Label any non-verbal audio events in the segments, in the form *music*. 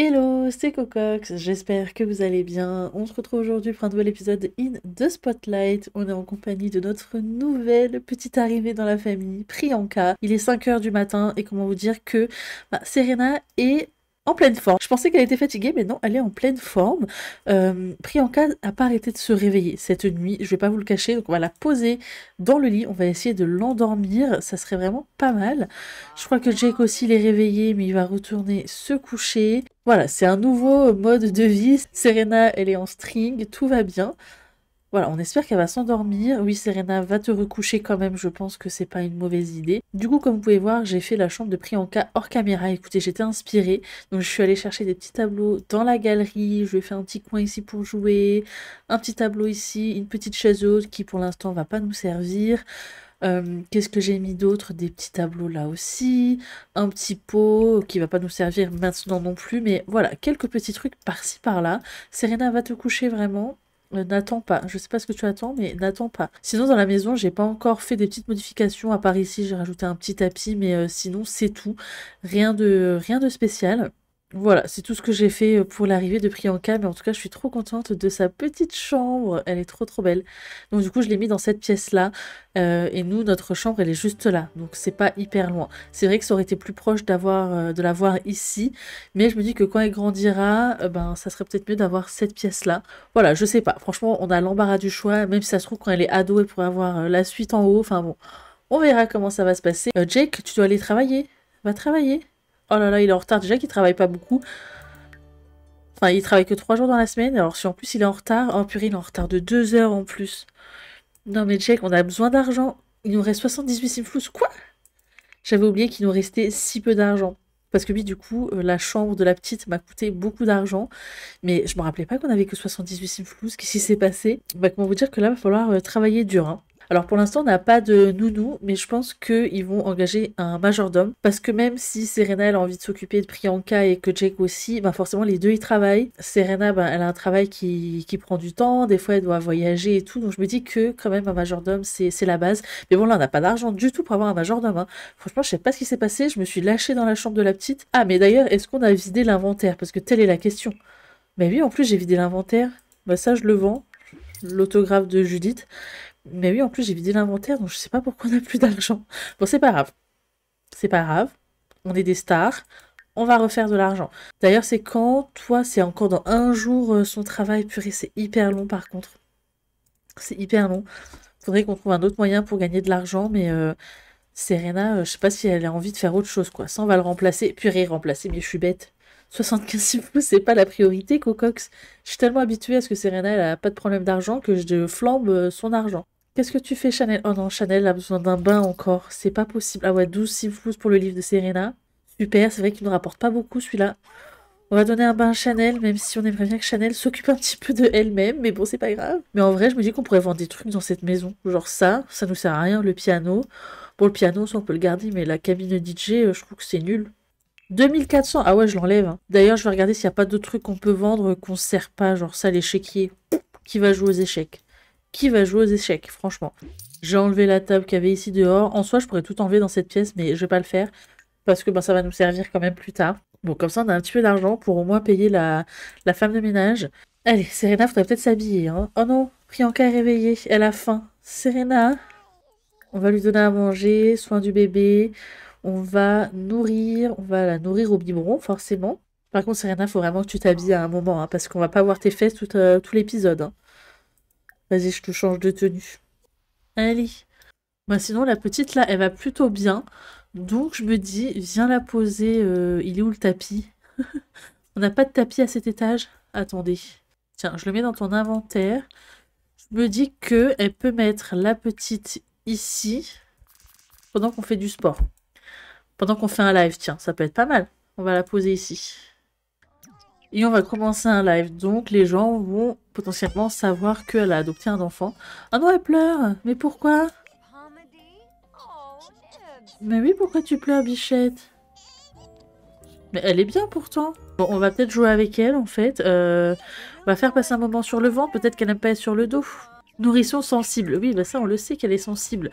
Hello, c'est Cocox, j'espère que vous allez bien. On se retrouve aujourd'hui pour un nouvel épisode In the Spotlight. On est en compagnie de notre nouvelle petite arrivée dans la famille, Priyanka. Il est 5h du matin et comment vous dire que bah, Serena est en pleine forme. Je pensais qu'elle était fatiguée, mais non, elle est en pleine forme. Euh, Priyanka n'a pas arrêté de se réveiller cette nuit, je vais pas vous le cacher, donc on va la poser dans le lit, on va essayer de l'endormir, ça serait vraiment pas mal. Je crois que Jake aussi l'est réveillé, mais il va retourner se coucher. Voilà, c'est un nouveau mode de vie. Serena, elle est en string, tout va bien. Voilà, on espère qu'elle va s'endormir. Oui, Serena, va te recoucher quand même, je pense que c'est pas une mauvaise idée. Du coup, comme vous pouvez voir, j'ai fait la chambre de cas hors caméra. Écoutez, j'étais inspirée, donc je suis allée chercher des petits tableaux dans la galerie. Je vais faire un petit coin ici pour jouer, un petit tableau ici, une petite chaise haute qui pour l'instant va pas nous servir. Euh, qu'est-ce que j'ai mis d'autre Des petits tableaux là aussi, un petit pot qui va pas nous servir maintenant non plus, mais voilà, quelques petits trucs par-ci par-là. Serena va te coucher vraiment, N'attends pas. Je sais pas ce que tu attends, mais n'attends pas. Sinon, dans la maison, j'ai pas encore fait des petites modifications. À part ici, j'ai rajouté un petit tapis, mais euh, sinon, c'est tout. Rien de, rien de spécial. Voilà, c'est tout ce que j'ai fait euh, pour l'arrivée de Priyanka, mais en tout cas, je suis trop contente de sa petite chambre. Elle est trop trop belle. Donc du coup, je l'ai mis dans cette pièce-là, euh, et nous, notre chambre, elle est juste là, donc c'est pas hyper loin. C'est vrai que ça aurait été plus proche d'avoir, euh, de l'avoir ici, mais je me dis que quand elle grandira, ben ça serait peut-être mieux d'avoir cette pièce-là. Voilà, je sais pas. Franchement, on a l'embarras du choix, même si ça se trouve quand elle est ado, elle pourrait avoir la suite en haut. Enfin bon, on verra comment ça va se passer. Jake, tu dois aller travailler. Va travailler. Oh là là, il est en retard. Déjà qu'il travaille pas beaucoup. Enfin, il travaille que trois jours dans la semaine. Alors si en plus il est en retard... Oh purée, il est en retard de deux heures en plus. Non mais Jack, on a besoin d'argent. Il nous reste 78 simflous. Quoi J'avais oublié qu'il nous restait si peu d'argent. Parce que oui, du coup, euh, la chambre de la petite m'a coûté beaucoup d'argent. Mais je me rappelais pas qu'on avait que 78 simflous. Qu'est-ce qui s'est passé bah, Comment vous dire que là, il va falloir euh, travailler dur. Hein. Alors pour l'instant, on n'a pas de nounou, mais je pense qu'ils vont engager un majordome. Parce que même si Serena elle a envie de s'occuper de Priyanka et que Jake aussi, bah forcément les deux ils travaillent. Serena, bah, elle a un travail qui, prend du temps, des fois elle doit voyager et tout. Donc je me dis que quand même un majordome, c'est la base. Mais bon là, on n'a pas d'argent du tout pour avoir un majordome. Hein. Franchement, je sais pas ce qui s'est passé, je me suis lâchée dans la chambre de la petite. Ah mais d'ailleurs, est-ce qu'on a vidé l'inventaire Parce que telle est la question. Mais oui, en plus j'ai vidé l'inventaire. Bah, ça, je le vends. L'autographe de Judith. Mais oui, en plus, j'ai vidé l'inventaire, donc je sais pas pourquoi on a plus d'argent. Bon, c'est pas grave. C'est pas grave. On est des stars. On va refaire de l'argent. D'ailleurs, c'est quand Toi, c'est encore dans un jour euh, son travail. Purée, c'est hyper long par contre. C'est hyper long. Faudrait qu'on trouve un autre moyen pour gagner de l'argent, mais euh, Serena, euh, je sais pas si elle a envie de faire autre chose, quoi. Ça, on va le remplacer. Purée, remplacer, mais je suis bête. 75 pouces, c'est pas la priorité, Cocox. Je suis tellement habituée à ce que Serena elle a pas de problème d'argent que je flambe euh, son argent. Qu'est-ce que tu fais, Chanel Oh non, Chanel a besoin d'un bain encore. C'est pas possible. Ah ouais, 12 pouces pour le livre de Serena. Super, c'est vrai qu'il ne rapporte pas beaucoup celui-là. On va donner un bain à Chanel, même si on aimerait bien que Chanel s'occupe un petit peu de elle-même, mais bon, c'est pas grave. Mais en vrai, je me dis qu'on pourrait vendre des trucs dans cette maison. Genre ça, ça nous sert à rien, le piano. Bon, le piano, ça, on peut le garder, mais la cabine DJ, euh, je trouve que c'est nul. 2400. Ah ouais, je l'enlève. Hein. D'ailleurs, je vais regarder s'il n'y a pas d'autres trucs qu'on peut vendre qu'on ne sert pas. Genre ça, l'échiquier. Qui va jouer aux échecs Qui va jouer aux échecs, franchement J'ai enlevé la table qu'il y avait ici dehors. En soi, je pourrais tout enlever dans cette pièce, mais je vais pas le faire. Parce que ben, ça va nous servir quand même plus tard. Bon, comme ça, on a un petit peu d'argent pour au moins payer la, la femme de ménage. Allez, Serena, faudrait peut-être s'habiller. Hein. Oh non, Priyanka est réveillée. Elle a faim. Serena, on va lui donner à manger, soin du bébé on va nourrir, on va la nourrir au biberon, forcément. Par contre, Serena, faut vraiment que tu t'habilles à un moment, hein, parce qu'on va pas voir tes fesses tout, euh, l'épisode. Hein. Vas-y, je te change de tenue. Allez. Bah, sinon, la petite, là, elle va plutôt bien. Donc, je me dis, viens la poser. Euh, il est où le tapis *laughs* On n'a pas de tapis à cet étage Attendez. Tiens, je le mets dans ton inventaire. Je me dis que elle peut mettre la petite ici pendant qu'on fait du sport. Pendant qu'on fait un live, tiens, ça peut être pas mal. On va la poser ici. Et on va commencer un live. Donc les gens vont potentiellement savoir qu'elle a adopté un enfant. Ah non, elle pleure Mais pourquoi Mais oui, pourquoi tu pleures, bichette mais elle est bien pourtant. Bon, on va peut-être jouer avec elle en fait. Euh, on va faire passer un moment sur le vent. Peut-être qu'elle n'aime pas être sur le dos. Nourrisson sensible. Oui, bah ça on le sait qu'elle est sensible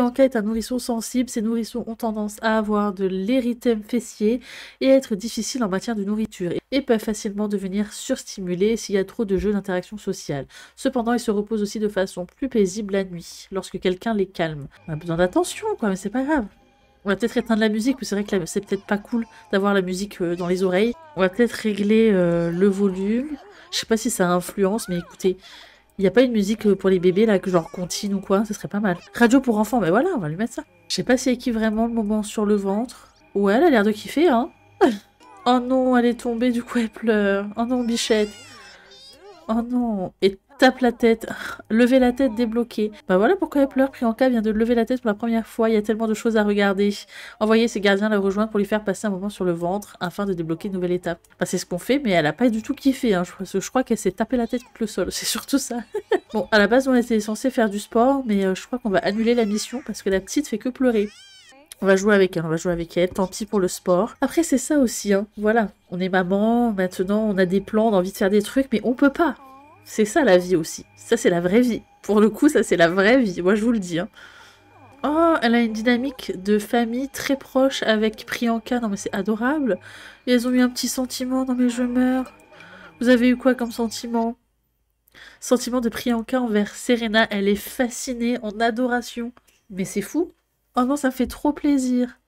enquête est un nourrisson sensible, ces nourrissons ont tendance à avoir de l'érythème fessier et à être difficiles en matière de nourriture et peuvent facilement devenir surstimulés s'il y a trop de jeux d'interaction sociale. Cependant, ils se reposent aussi de façon plus paisible la nuit, lorsque quelqu'un les calme. On a besoin d'attention quoi, mais c'est pas grave. On va peut-être éteindre la musique, mais c'est vrai que c'est peut-être pas cool d'avoir la musique euh, dans les oreilles. On va peut-être régler euh, le volume. Je sais pas si ça influence, mais écoutez, il a pas une musique euh, pour les bébés, là, que genre continue ou quoi, ce serait pas mal. Radio pour enfants, mais ben voilà, on va lui mettre ça. Je sais pas si elle kiffe vraiment le moment sur le ventre. Ouais, elle a l'air de kiffer, hein. *laughs* oh non, elle est tombée, du coup elle pleure. Oh non, bichette. Oh non. Et tape la tête, *laughs* lever la tête débloquez. Bah voilà pourquoi elle pleure. Prianka vient de lever la tête pour la première fois, il y a tellement de choses à regarder. Envoyez ses gardiens la rejoindre pour lui faire passer un moment sur le ventre afin de débloquer une nouvelle étape. Bah c'est ce qu'on fait, mais elle a pas du tout kiffé, hein. je, crois qu'elle s'est tapé la tête contre le sol, *laughs* c'est surtout ça. *laughs* bon, à la base on était censé faire du sport, mais euh, je crois qu'on va annuler la mission parce que la petite fait que pleurer. On va jouer avec elle, on va jouer avec elle, tant pis pour le sport. Après, c'est ça aussi, hein. Voilà, on est maman, maintenant on a des plans, on a envie de faire des trucs, mais on peut pas. C'est ça la vie aussi. Ça c'est la vraie vie. Pour le coup, ça c'est la vraie vie. Moi je vous le dis. Hein. Oh, elle a une dynamique de famille très proche avec Priyanka. Non mais c'est adorable. Et elles ont eu un petit sentiment. Non mais je meurs. Vous avez eu quoi comme sentiment Sentiment de Priyanka envers Serena. Elle est fascinée, en adoration. Mais c'est fou. Oh non, ça fait trop plaisir.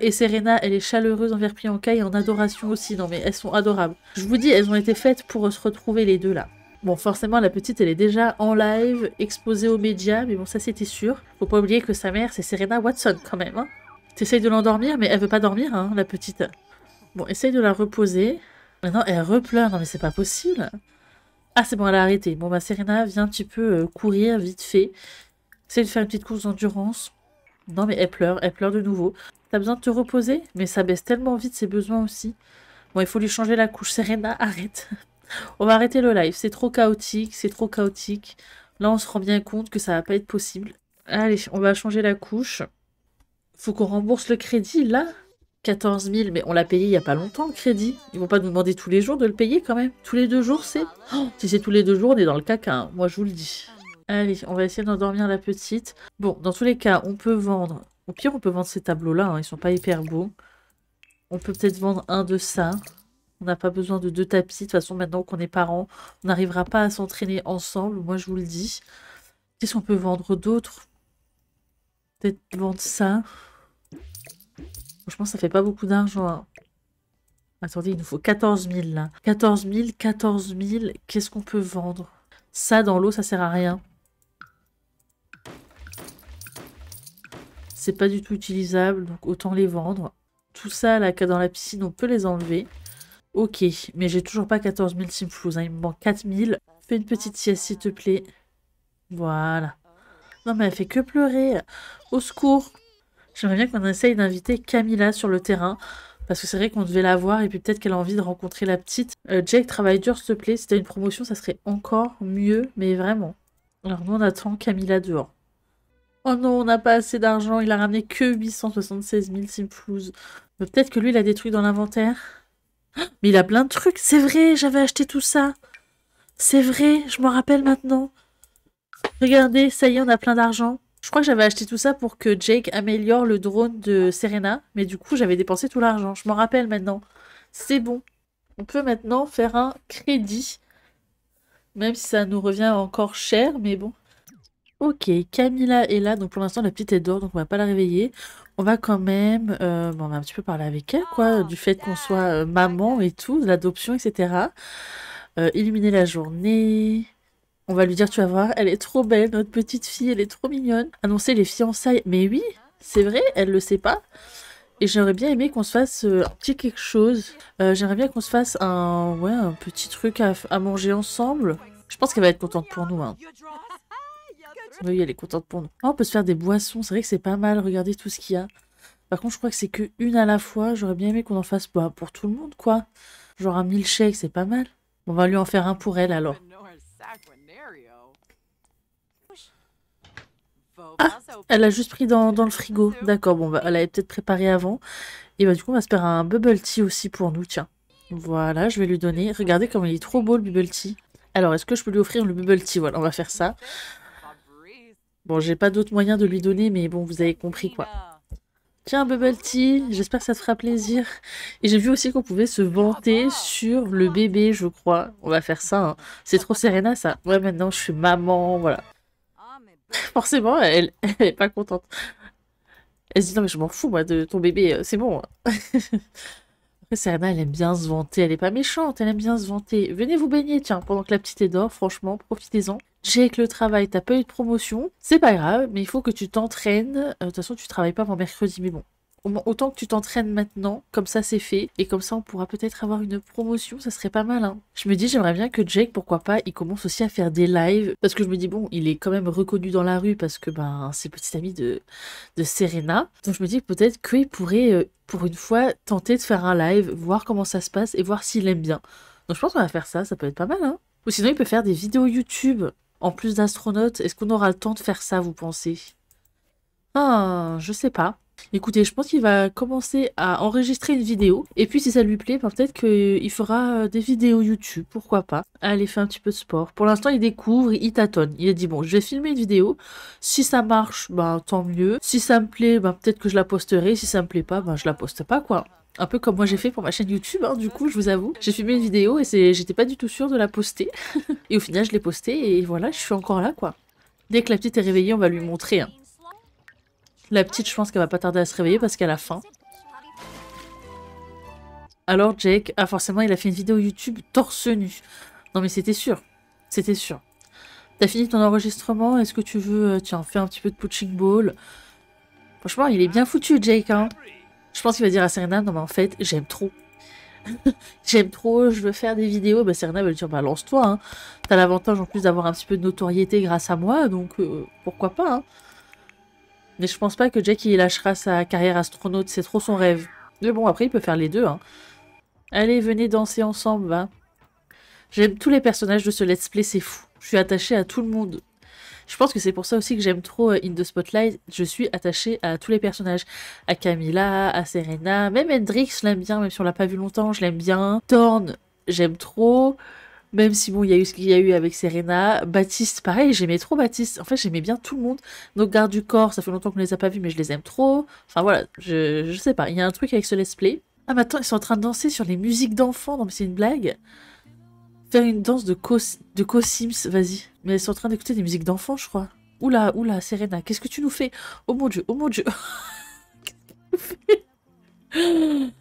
Et Serena, elle est chaleureuse envers Priyanka et en adoration aussi. Non mais elles sont adorables. Je vous dis, elles ont été faites pour euh, se retrouver les deux là. Bon, forcément, la petite, elle est déjà en live, exposée aux médias, mais bon, ça c'était sûr. Faut pas oublier que sa mère, c'est Serena Watson quand même. Hein. T'essayes de l'endormir, mais elle veut pas dormir, hein, la petite. Bon, essaye de la reposer. Maintenant, elle repleure. Non, mais c'est pas possible. Ah, c'est bon, elle a arrêté. Bon, bah, Serena, viens, petit peu euh, courir vite fait. Essaye de faire une petite course d'endurance. Non, mais elle pleure. Elle pleure de nouveau. T'as besoin de te reposer Mais ça baisse tellement vite ses besoins aussi. Bon, il faut lui changer la couche. Serena, *laughs* arrête. on va arrêter le live. C'est trop chaotique, c'est trop chaotique. Là, on se rend bien compte que ça va pas être possible. Allez, on va changer la couche. Faut qu'on rembourse le crédit, là 14 000, mais on l'a payé il y a pas longtemps, le crédit. Ils vont pas nous demander tous les jours de le payer, quand même. Tous les deux jours, c'est... Oh, si c'est tous les deux jours, on est dans le caca, hein. moi je vous le dis. Allez, on va essayer d'endormir la petite. Bon, dans tous les cas, on peut vendre au pire, on peut vendre ces tableaux-là. Ils hein, Ils sont pas hyper beaux. On peut peut-être vendre un de ça. On n'a pas besoin de deux tapis. De toute façon, maintenant qu'on est parents, on n'arrivera pas à s'entraîner ensemble. Moi, je vous le dis. Qu'est-ce qu'on peut vendre d'autre Peut-être vendre ça. Franchement, ça fait pas beaucoup d'argent. Hein. Attendez, il nous faut 14 000 là. 14 000, 14 000. Qu'est-ce qu'on peut vendre Ça, dans l'eau, ça sert à rien. c'est pas du tout utilisable, donc autant les vendre. Tout ça là, dans la piscine, on peut les enlever. Ok, mais j'ai toujours pas 14 000 simflouz, il me manque 4 000. Fais une petite sieste s'il te plaît. Voilà. Non mais elle fait que pleurer. Au secours. J'aimerais bien qu'on essaye d'inviter Camilla sur le terrain. Parce que c'est vrai qu'on devait la voir et puis peut-être qu'elle a envie de rencontrer la petite. Euh, Jake, travaille dur s'il te plaît. Si t'as une promotion, ça serait encore mieux, mais vraiment. Alors nous on attend Camilla dehors. Oh non, on n'a pas assez d'argent. Il a ramené que 876 000, Mais Peut-être que lui, il a détruit dans l'inventaire. Mais il a plein de trucs. C'est vrai, j'avais acheté tout ça. C'est vrai, je m'en rappelle maintenant. Regardez, ça y est, on a plein d'argent. Je crois que j'avais acheté tout ça pour que Jake améliore le drone de Serena. Mais du coup, j'avais dépensé tout l'argent. Je m'en rappelle maintenant. C'est bon. On peut maintenant faire un crédit. Même si ça nous revient encore cher, mais bon. Ok, Camilla est là, donc pour l'instant la petite est dehors, donc on va pas la réveiller. On va quand même, euh, bon, on va un petit peu parler avec elle, quoi, oh, du fait qu'on soit euh, maman et tout, de l'adoption, etc. Euh, illuminer la journée. On va lui dire, tu vas voir, elle est trop belle, notre petite fille, elle est trop mignonne. Annoncer les fiançailles, mais oui, c'est vrai, elle le sait pas. Et j'aimerais bien aimer qu'on se fasse un petit quelque chose. j'aimerais bien qu'on se fasse un, ouais, un petit truc à, à manger ensemble. Je pense qu'elle va être contente pour nous. Hein. Oui, elle est contente pour nous. Ah, on peut se faire des boissons, c'est vrai que c'est pas mal, regardez tout ce qu'il y a. Par contre, je crois que c'est qu'une à la fois, j'aurais bien aimé qu'on en fasse bah, pour tout le monde, quoi. Genre un milkshake, c'est pas mal. On va lui en faire un pour elle, alors. Ah, elle a juste pris dans, le frigo. D'accord, bon, bah, elle avait peut-être préparé avant. Et bah du coup, on va se faire un bubble tea aussi pour nous, tiens. Voilà, je vais lui donner. Regardez comme il est trop beau, le bubble tea. Alors, est-ce que je peux lui offrir le bubble tea Voilà, on va faire ça. Bon, j'ai pas d'autre moyen de lui donner, mais bon, vous avez compris quoi. Tiens, Bubble Tea, j'espère que ça te fera plaisir. Et j'ai vu aussi qu'on pouvait se vanter sur le bébé, je crois. On va faire ça, hein. c'est trop Serena ça. Ouais, maintenant je suis maman, voilà. *laughs* Forcément, *laughs* elle, est pas contente. Elle se dit non mais je m'en fous moi de ton bébé, euh, c'est bon. *laughs* Après Serena elle aime bien se vanter, elle est pas méchante, elle aime bien se vanter. Venez vous baigner tiens pendant que la petite est dehors, franchement profitez-en j'ai le travail, t'as pas eu de promotion, c'est pas grave, mais il faut que tu t'entraînes. Euh, de toute façon, tu travailles pas avant mercredi, mais bon. Autant que tu t'entraînes maintenant, comme ça c'est fait, et comme ça on pourra peut-être avoir une promotion, ça serait pas mal. Hein. Je me dis, j'aimerais bien que Jake, pourquoi pas, il commence aussi à faire des lives, parce que je me dis, bon, il est quand même reconnu dans la rue, parce que ben, c'est petit ami de, de Serena. Donc je me dis, peut-être qu'il pourrait, euh, pour une fois, tenter de faire un live, voir comment ça se passe, et voir s'il aime bien. Donc je pense qu'on va faire ça, ça peut être pas mal. Hein. Ou sinon, il peut faire des vidéos YouTube en plus d'astronautes, est-ce qu'on aura le temps de faire ça, vous pensez Ah, je sais pas. Écoutez, je pense qu'il va commencer à enregistrer une vidéo. Et puis, si ça lui plaît, ben, peut-être qu'il fera euh, des vidéos YouTube, pourquoi pas. Allez, fait un petit peu de sport. Pour l'instant, il découvre, il tâtonne. Il a dit, bon, je vais filmer une vidéo. Si ça marche, ben, tant mieux. Si ça me plaît, ben, peut-être que je la posterai. Si ça me plaît pas, ben, je la poste pas, quoi. Un peu comme moi j'ai fait pour ma chaîne YouTube, hein, du coup, je vous avoue. J'ai filmé une vidéo et j'étais pas du tout sûre de la poster. *laughs* et au final, je l'ai postée et voilà, je suis encore là, quoi. Dès que la petite est réveillée, on va lui montrer. Hein. La petite, je pense qu'elle va pas tarder à se réveiller parce qu'elle a faim. Alors Jake, ah forcément, il a fait une vidéo YouTube torse nu. Non mais c'était sûr, c'était sûr. T'as fini ton enregistrement, est-ce que tu veux... Euh, tiens, fais un petit peu de poaching ball. Franchement, il est bien foutu, Jake, hein. Je pense qu'il va dire à Serena, non mais en fait, j'aime trop. *laughs* j'aime trop, je veux faire des vidéos. Bah, Serena va lui dire, bah lance-toi. Hein. T'as l'avantage en plus d'avoir un petit peu de notoriété grâce à moi, donc euh, pourquoi pas. Hein. Mais je pense pas que Jack il lâchera sa carrière astronaute, c'est trop son rêve. Mais bon, après, il peut faire les deux. Hein. Allez, venez danser ensemble, J'aime tous les personnages de ce let's play, c'est fou. Je suis attachée à tout le monde. Je pense que c'est pour ça aussi que j'aime trop euh, In the Spotlight. Je suis attachée à tous les personnages. À Camilla, à Serena, même Hendrix, je l'aime bien, même si on l'a pas vu longtemps, je l'aime bien. Thorn, j'aime trop. Même si bon, il y a eu ce qu'il y a eu avec Serena. Baptiste, pareil, j'aimais trop Baptiste. En fait, j'aimais bien tout le monde. Nos gardes du corps, ça fait longtemps qu'on les a pas vus, mais je les aime trop. Enfin voilà, je, je sais pas. Il y a un truc avec ce let's play. Ah, maintenant, ils sont en train de danser sur les musiques d'enfants. Non, mais c'est une blague une danse de Co-Sims, co sims vas y Mais elles sont en train d'écouter des musiques d'enfants, je crois. Oula, oula, Serena, qu'est-ce que tu nous fais Oh mon dieu, oh mon dieu. *laughs*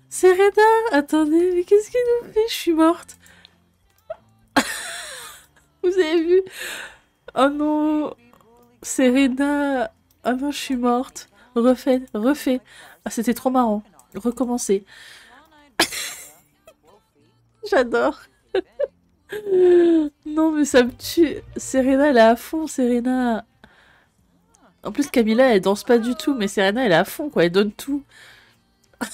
Serena, attendez, mais qu'est-ce qu'il nous fait Je suis morte. *laughs* Vous avez vu Oh non Serena Oh non, je suis morte. Refait, refait. Ah, c'était trop marrant. Recommencer. *laughs* J'adore. Non, mais ça me tue. Serena, elle est à fond, Serena. En plus, Camilla, elle danse pas du tout, mais Serena, elle est à fond, quoi. Elle donne tout. *laughs*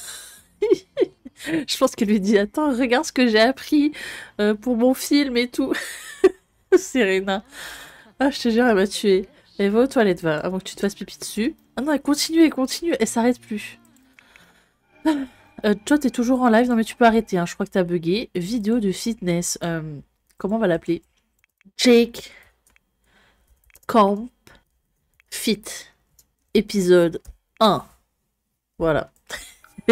Je pense qu'elle lui dit Attends, regarde ce que j'ai appris euh, pour mon film et tout. *laughs* Serena. Ah, je te jure, elle m'a tué. Elle va aux toilettes, va, avant que tu te fasses pipi dessus. Ah non, elle continue, elle continue, elle s'arrête plus. Euh, toi, t'es toujours en live. Non, mais tu peux arrêter, hein. je crois que t'as bugué. Vidéo de fitness. Euh, Comment on va l'appeler Jake Camp Fit épisode 1. Voilà. *laughs*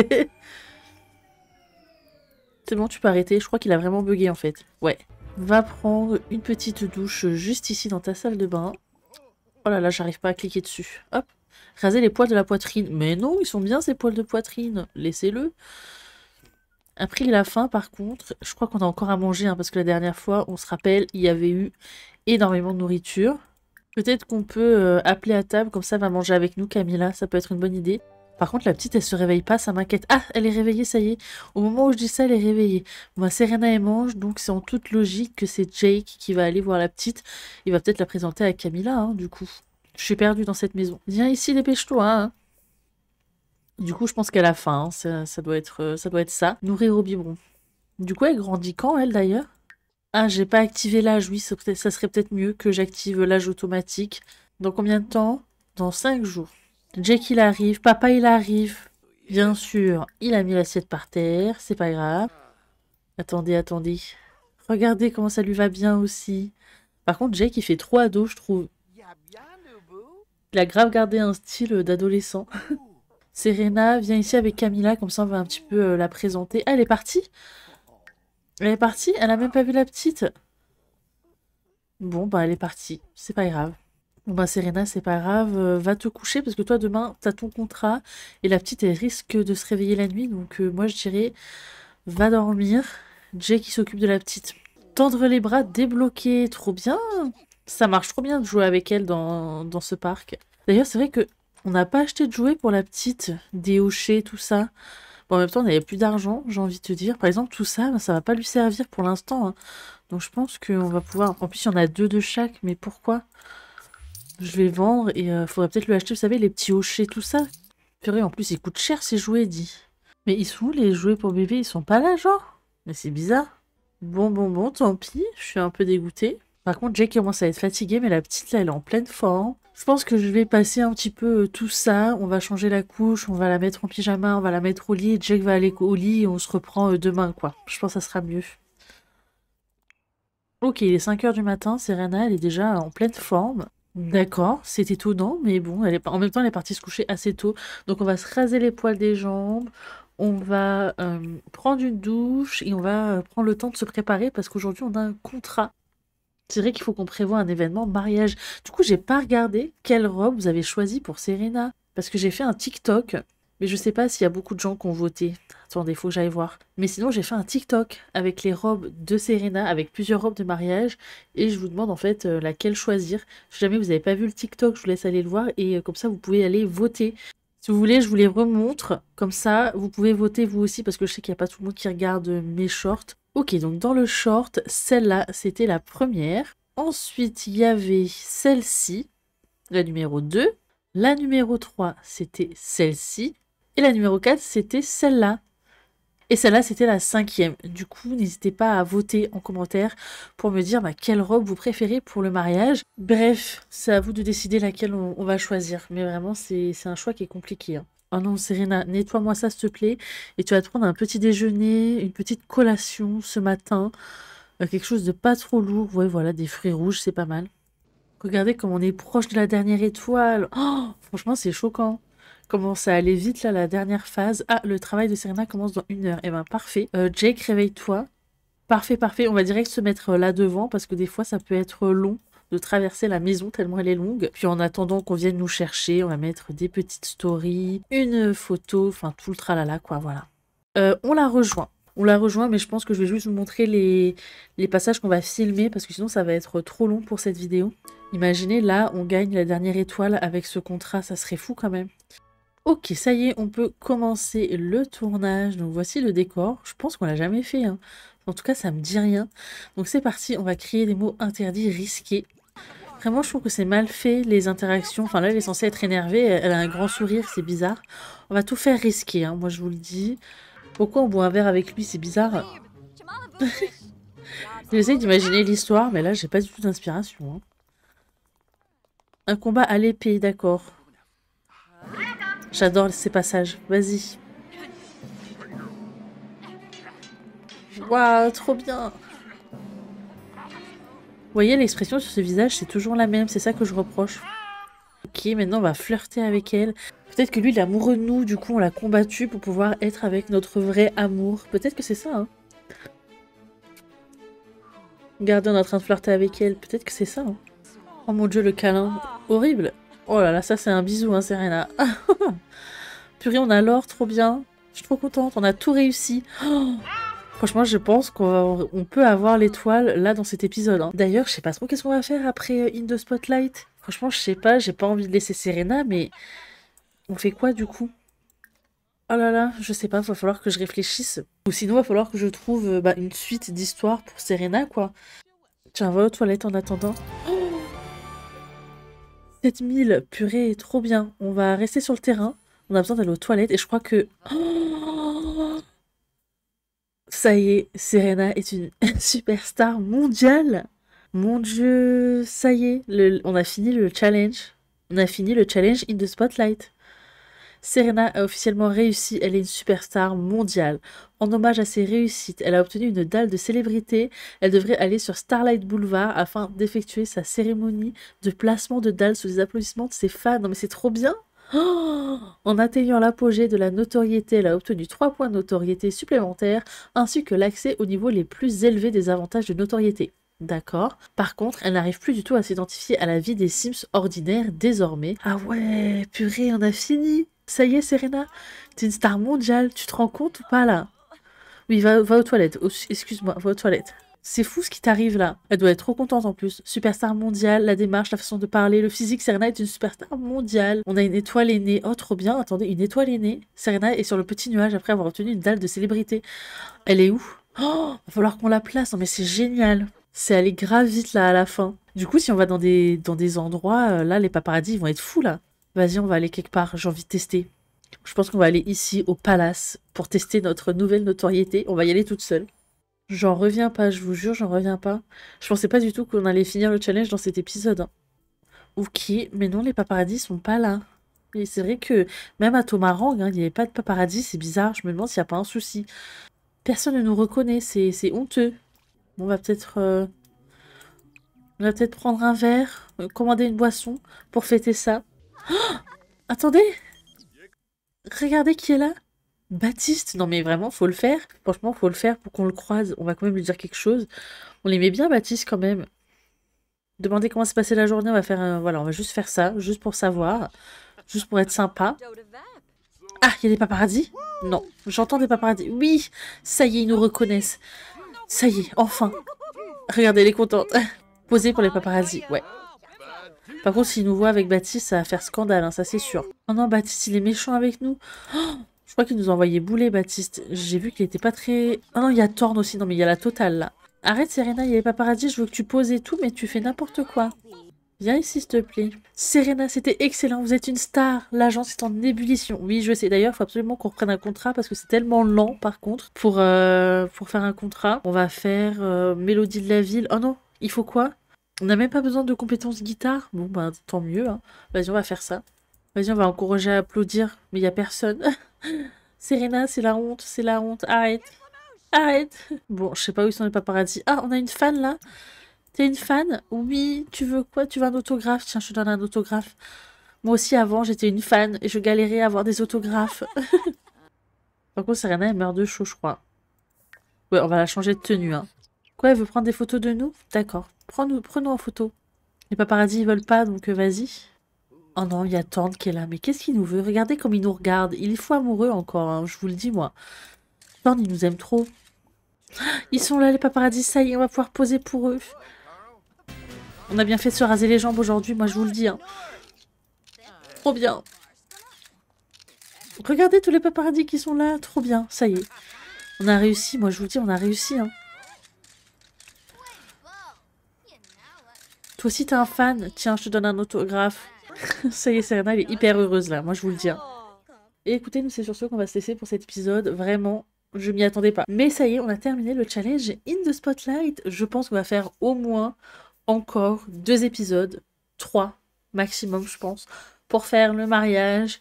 C'est bon, tu peux arrêter. Je crois qu'il a vraiment bugué en fait. Ouais. Va prendre une petite douche juste ici dans ta salle de bain. Oh là là, j'arrive pas à cliquer dessus. Hop. Raser les poils de la poitrine. Mais non, ils sont bien ces poils de poitrine. Laissez-le. Après la faim, par contre, je crois qu'on a encore à manger, hein, parce que la dernière fois, on se rappelle, il y avait eu énormément de nourriture. Peut-être qu'on peut, euh, appeler à table, comme ça va manger avec nous, Camilla, ça peut être une bonne idée. Par contre, la petite, elle se réveille pas, ça m'inquiète. Ah, elle est réveillée, ça y est. Au moment où je dis ça, elle est réveillée. Bon, bah, Serena, elle mange, donc c'est en toute logique que c'est Jake qui va aller voir la petite. Il va peut-être la présenter à Camilla, hein, du coup. Je suis perdue dans cette maison. Viens ici, dépêche-toi, hein. Du coup, je pense qu'à la fin, hein, ça, doit être, euh, ça doit être ça. Nourrir au biberon. Du coup, elle grandit quand, elle, d'ailleurs Ah, j'ai pas activé l'âge. Oui, ça serait peut-être mieux que j'active l'âge automatique. Dans combien de temps Dans 5 jours. Jake, il arrive. Papa, il arrive. Bien sûr, il a mis l'assiette par terre. C'est pas grave. Attendez, attendez. Regardez comment ça lui va bien aussi. Par contre, Jake, il fait trop ado, je trouve. Il a grave gardé un style d'adolescent. *laughs* Serena, viens ici avec Camilla, comme ça on va un petit peu euh, la présenter. elle est partie Elle est partie Elle a même pas vu la petite Bon, bah elle est partie, c'est pas grave. Bon bah Serena, c'est pas grave, euh, va te coucher parce que toi demain, t'as ton contrat et la petite, elle risque de se réveiller la nuit. Donc euh, moi, je dirais, va dormir. Jake, qui s'occupe de la petite. Tendre les bras, débloquer, trop bien. Ça marche trop bien de jouer avec elle dans, dans ce parc. D'ailleurs, c'est vrai que on n'a pas acheté de jouets pour la petite, des hochets, tout ça. Bon, en même temps, on n'avait plus d'argent, j'ai envie de te dire. Par exemple, tout ça, ben, ça va pas lui servir pour l'instant. Hein. Donc je pense qu'on va pouvoir... En plus, il y en a deux de chaque, mais pourquoi Je vais vendre et euh, il peut-être lui acheter, vous savez, les petits hochets, tout ça. Purée, en plus, ils coûtent cher, ces jouets, dit. Mais ils sont où, les jouets pour bébé Ils sont pas là, genre Mais c'est bizarre. Bon, bon, bon, tant pis, je suis un peu dégoûtée. Par contre, Jake commence à être fatigué, mais la petite, là, elle est en pleine forme. Je pense que je vais passer un petit peu euh, tout ça. On va changer la couche, on va la mettre en pyjama, on va la mettre au lit. Jack va aller au lit et on se reprend euh, demain, quoi. Je pense que ça sera mieux. Ok, il est 5h du matin, Serena, elle est déjà en pleine forme. D'accord, c'est étonnant, mais bon, en même temps, elle est partie se coucher assez tôt. Donc, on va se raser les poils des jambes, on va euh, prendre une douche et on va prendre le temps de se préparer parce qu'aujourd'hui, on a un contrat c'est vrai qu'il faut qu'on prévoie un événement mariage. Du coup, j'ai pas regardé quelle robe vous avez choisi pour Serena. Parce que j'ai fait un TikTok, mais je sais pas s'il y a beaucoup de gens qui ont voté. Attendez, il faut que j'aille voir. Mais sinon, j'ai fait un TikTok avec les robes de Serena, avec plusieurs robes de mariage. Et je vous demande en fait euh, laquelle choisir. Si jamais vous n'avez pas vu le TikTok, je vous laisse aller le voir. Et euh, comme ça, vous pouvez aller voter. Si vous voulez, je vous les remontre. Comme ça, vous pouvez voter vous aussi, parce que je sais qu'il n'y a pas tout le monde qui regarde euh, mes shorts. Ok, donc dans le short, celle-là, c'était la première. Ensuite, il y avait celle-ci, la numéro 2. La numéro 3, c'était celle-ci. Et la numéro 4, c'était celle-là. Et celle-là, c'était la cinquième. Du coup, n'hésitez pas à voter en commentaire pour me dire bah, quelle robe vous préférez pour le mariage. Bref, c'est à vous de décider laquelle on, va choisir. Mais vraiment, c'est un choix qui est compliqué. Hein. Oh non, Serena, nettoie-moi ça, s'il te plaît. Et tu vas te prendre un petit déjeuner, une petite collation ce matin. Euh, quelque chose de pas trop lourd. Ouais, voilà, des fruits rouges, c'est pas mal. Regardez comme on est proche de la dernière étoile. Oh, franchement, c'est choquant. Comment ça allait vite, là, la dernière phase. Ah, le travail de Serena commence dans une heure. Eh ben, parfait. Euh, Jake, réveille-toi. Parfait, parfait. On va direct se mettre euh, là devant parce que des fois, ça peut être long de traverser la maison tellement elle est longue. Puis en attendant qu'on vienne nous chercher, on va mettre des petites stories, une photo, enfin tout le tralala quoi, voilà. Euh, on la rejoint. On la rejoint, mais je pense que je vais juste vous montrer les, passages qu'on va filmer parce que sinon ça va être trop long pour cette vidéo. Imaginez là, on gagne la dernière étoile avec ce contrat, ça serait fou quand même. Ok, ça y est, on peut commencer le tournage. Donc voici le décor. Je pense qu'on l'a jamais fait. Hein. En tout cas, ça me dit rien. Donc c'est parti, on va créer des mots interdits risqués. Vraiment, je trouve que c'est mal fait, les interactions. Enfin, là, elle est censée être énervée. Elle a un grand sourire, c'est bizarre. On va tout faire risquer, hein, moi, je vous le dis. Pourquoi on boit un verre avec lui C'est bizarre. *laughs* J'essaie d'imaginer l'histoire, mais là, j'ai pas du tout d'inspiration. Hein. Un combat à l'épée, d'accord. J'adore ces passages. Vas-y. Waouh, trop bien voyez, l'expression sur ce visage, c'est toujours la même. C'est ça que je reproche. Ok, maintenant on va flirter avec elle. Peut-être que lui, il est de nous, du coup on l'a combattu pour pouvoir être avec notre vrai amour. Peut-être que c'est ça, hein. Regardez, on est en train de flirter avec elle. Peut-être que c'est ça, hein. Oh mon dieu, le câlin. Horrible. Oh là là, ça c'est un bisou, hein, Serena. *laughs* Purée, on a l'or, trop bien. Je suis trop contente, on a tout réussi. Oh Franchement, je pense qu'on peut avoir l'étoile là dans cet épisode. Hein. D'ailleurs, je sais pas trop qu'est-ce qu'on va faire après euh, In the Spotlight. Franchement, je sais pas, j'ai pas envie de laisser Serena, mais on fait quoi du coup Oh là là, je sais pas, Il va falloir que je réfléchisse. Ou sinon, il va falloir que je trouve euh, bah, une suite d'histoire pour Serena, quoi. Tiens, va aux toilettes en attendant. 7000, *gasps* purée, trop bien. On va rester sur le terrain. On a besoin d'aller aux toilettes et je crois que... *gasps* Oh ça y est, Serena est une *laughs* superstar mondiale. Mon dieu, ça y est, on a fini le challenge. On a fini le challenge in the spotlight. Serena a officiellement réussi, elle est une superstar mondiale. En hommage à ses réussites, elle a obtenu une dalle de célébrité. Elle devrait aller sur Starlight Boulevard afin d'effectuer sa cérémonie de placement de dalle sous les applaudissements de ses fans. Non mais c'est trop bien *gasps* en atteignant l'apogée de la notoriété, elle a obtenu 3 points de notoriété supplémentaires ainsi que l'accès au niveau les plus élevés des avantages de notoriété. D'accord. Par contre, elle n'arrive plus du tout à s'identifier à la vie des Sims ordinaires désormais. Ah ouais, purée, on a fini. Ça y est, Serena, t'es une star mondiale, tu te rends compte ou pas là Oui, va, va aux toilettes, excuse-moi, va aux toilettes c'est fou ce qui t'arrive là. Elle doit être trop contente en plus. Superstar mondiale, la démarche, la façon de parler, le physique. Serena est une superstar mondiale. On a une étoile aînée. Oh, trop bien. Attendez, une étoile aînée. Serena est sur le petit nuage après avoir obtenu une dalle de célébrité. Elle est où Oh, va falloir qu'on la place. Non, mais c'est génial. C'est aller grave vite là à la fin. Du coup, si on va dans des, dans des endroits, euh, là, les paparazzis, vont être fous là. Vas-y, on va aller quelque part. J'ai envie de tester. Je pense qu'on va aller ici, au palace, pour tester notre nouvelle notoriété. On va y aller toute seule. J'en reviens pas, je vous jure, j'en reviens pas. Je pensais pas du tout qu'on allait finir le challenge dans cet épisode. Hein. Ok, mais non, les paparadis sont pas là. Et c'est vrai que même à Tomarang, hein, il n'y avait pas de paparadis, c'est bizarre. Je me demande s'il n'y a pas un souci. Personne ne nous reconnaît, c'est honteux. On va peut-être... Euh, on va peut-être prendre un verre, euh, commander une boisson pour fêter ça. Oh, attendez Regardez qui est là Baptiste, non mais vraiment, faut le faire. Franchement, faut le faire pour qu'on le croise. On va quand même lui dire quelque chose. On l'aimait bien, Baptiste, quand même. Demandez comment s'est passée la journée. On va faire, voilà, on va juste faire ça, juste pour savoir, juste pour être sympa. Ah, il y a des paparazzis Non, j'entends des paparazzis. Oui, ça y est, ils nous reconnaissent. Ça y est, enfin. Regardez, elle est contente. *laughs* Posée pour les paparazzis, ouais. Par contre, s'ils nous voient avec Baptiste, ça va faire scandale, hein, ça c'est sûr. Oh non, Baptiste, il est méchant avec nous. Oh je crois qu'il nous envoyait Boulet, Baptiste. J'ai vu qu'il était pas très... Ah non, il y a Thorne aussi. Non, mais il y a la totale, là. Arrête, Serena, il n'y avait pas paradis. Je veux que tu poses et tout, mais tu fais n'importe quoi. Viens ici, s'il te plaît. Serena, c'était excellent. Vous êtes une star. L'agence est en ébullition. Oui, je sais. D'ailleurs, il faut absolument qu'on reprenne un contrat parce que c'est tellement lent, par contre, pour, euh, pour faire un contrat. On va faire euh, Mélodie de la ville. Oh non, il faut quoi On n'a même pas besoin de compétences guitare. Bon, bah, tant mieux. Hein. Vas-y, on va faire ça. Vas-y, on va encourager à applaudir. Mais il y a personne. *laughs* *laughs* Serena, c'est la honte, c'est la honte. Arrête. Arrête. Bon, je sais pas où sont les paparazzi. Ah, on a une fan là. T'es une fan Oui, tu veux quoi Tu veux un autographe Tiens, je te donne un autographe. Moi aussi, avant, j'étais une fan et je galérais à avoir des autographes. *laughs* Par contre, Serena, elle meurt de chaud, je crois. Ouais, on va la changer de tenue. Hein. Quoi, elle veut prendre des photos de nous D'accord. nous prenons en photo. Les paparazzi, ils veulent pas, donc euh, vas-y. Oh non, il y a Tante qui est là. Mais qu'est-ce qu'il nous veut Regardez comme il nous regarde. Il est fou amoureux encore, hein, je vous le dis, moi. Thorne, il nous aime trop. Ils sont là, les paparazzis. Ça y est, on va pouvoir poser pour eux. On a bien fait de se raser les jambes aujourd'hui, moi, je vous le dis. Hein. Trop bien. Regardez tous les paparazzis qui sont là. Trop bien, ça y est. On a réussi, moi, je vous le dis, on a réussi. Hein. Toi aussi, t'es un fan. Tiens, je te donne un autographe. *laughs* Ça y est, Serena, elle est hyper heureuse là, moi je vous le dis. Hein. Et écoutez, nous c'est sur ce qu'on va se laisser pour cet épisode. Vraiment, je m'y attendais pas. Mais ça y est, on a terminé le challenge In the Spotlight. Je pense qu'on va faire au moins encore deux épisodes, trois maximum, je pense, pour faire le mariage,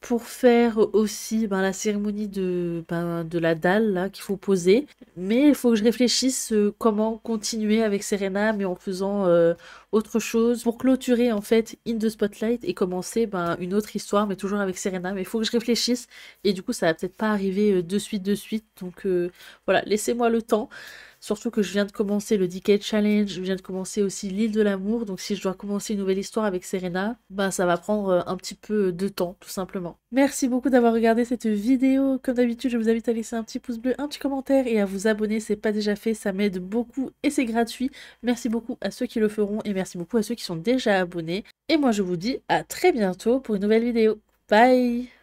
pour faire aussi ben, la cérémonie de, ben, de la dalle qu'il faut poser. Mais il faut que je réfléchisse euh, comment continuer avec Serena, mais en faisant euh, autre chose pour clôturer en fait In the Spotlight et commencer ben, une autre histoire, mais toujours avec Serena. Mais il faut que je réfléchisse et du coup ça va peut-être pas arriver euh, de suite de suite. Donc voilà, laissez-moi le temps. Surtout que je viens de commencer le Decade Challenge, je viens de commencer aussi l'île de l'amour, donc si je dois commencer une nouvelle histoire avec Serena, ben, ça va prendre euh, un petit peu de temps, tout simplement. Merci beaucoup d'avoir regardé cette vidéo. Comme d'habitude, je vous invite à laisser un petit pouce bleu, un petit commentaire et à vous abonner, c'est pas déjà fait, ça m'aide beaucoup et c'est gratuit. Merci beaucoup à ceux qui le feront et merci beaucoup à ceux qui sont déjà abonnés. Et moi je vous dis à très bientôt pour une nouvelle vidéo. Bye